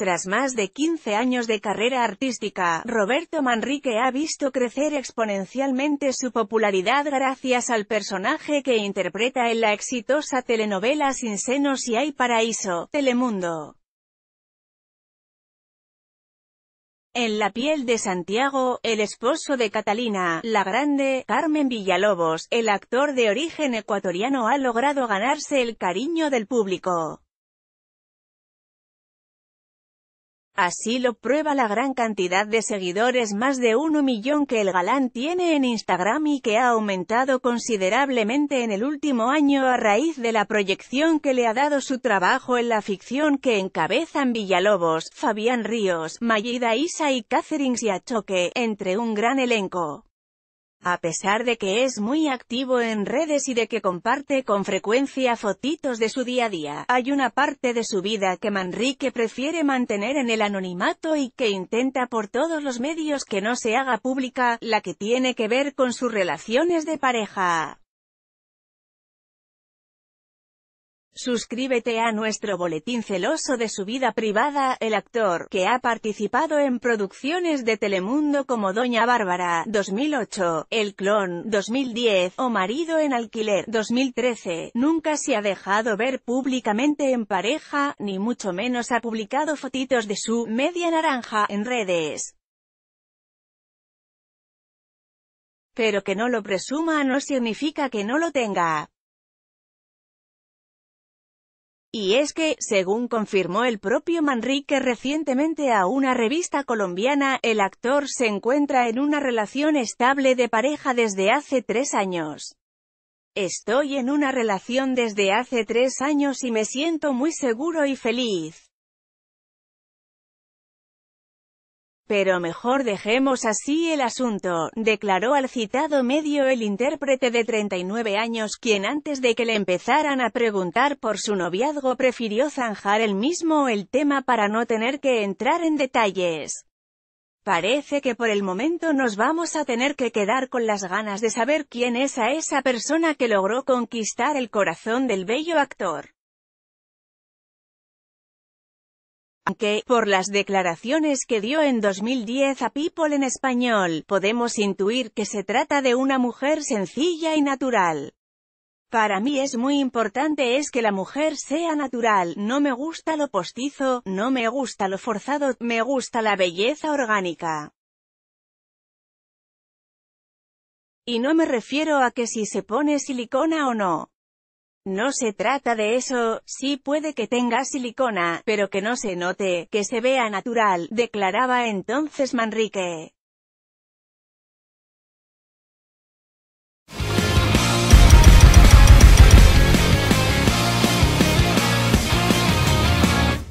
Tras más de 15 años de carrera artística, Roberto Manrique ha visto crecer exponencialmente su popularidad gracias al personaje que interpreta en la exitosa telenovela Sin senos y hay paraíso, Telemundo. En la piel de Santiago, el esposo de Catalina, la grande, Carmen Villalobos, el actor de origen ecuatoriano ha logrado ganarse el cariño del público. Así lo prueba la gran cantidad de seguidores más de 1 millón que el galán tiene en Instagram y que ha aumentado considerablemente en el último año a raíz de la proyección que le ha dado su trabajo en la ficción que encabezan Villalobos, Fabián Ríos, Mayida Isa y Catherine Siachoque, entre un gran elenco. A pesar de que es muy activo en redes y de que comparte con frecuencia fotitos de su día a día, hay una parte de su vida que Manrique prefiere mantener en el anonimato y que intenta por todos los medios que no se haga pública, la que tiene que ver con sus relaciones de pareja. Suscríbete a nuestro boletín celoso de su vida privada, el actor, que ha participado en producciones de Telemundo como Doña Bárbara, 2008, El Clon, 2010, o Marido en Alquiler, 2013, nunca se ha dejado ver públicamente en pareja, ni mucho menos ha publicado fotitos de su media naranja en redes. Pero que no lo presuma no significa que no lo tenga. Y es que, según confirmó el propio Manrique recientemente a una revista colombiana, el actor se encuentra en una relación estable de pareja desde hace tres años. Estoy en una relación desde hace tres años y me siento muy seguro y feliz. Pero mejor dejemos así el asunto, declaró al citado medio el intérprete de 39 años quien antes de que le empezaran a preguntar por su noviazgo prefirió zanjar el mismo el tema para no tener que entrar en detalles. Parece que por el momento nos vamos a tener que quedar con las ganas de saber quién es a esa persona que logró conquistar el corazón del bello actor. Aunque, por las declaraciones que dio en 2010 a People en español, podemos intuir que se trata de una mujer sencilla y natural. Para mí es muy importante es que la mujer sea natural, no me gusta lo postizo, no me gusta lo forzado, me gusta la belleza orgánica. Y no me refiero a que si se pone silicona o no. No se trata de eso, sí puede que tenga silicona, pero que no se note, que se vea natural, declaraba entonces Manrique.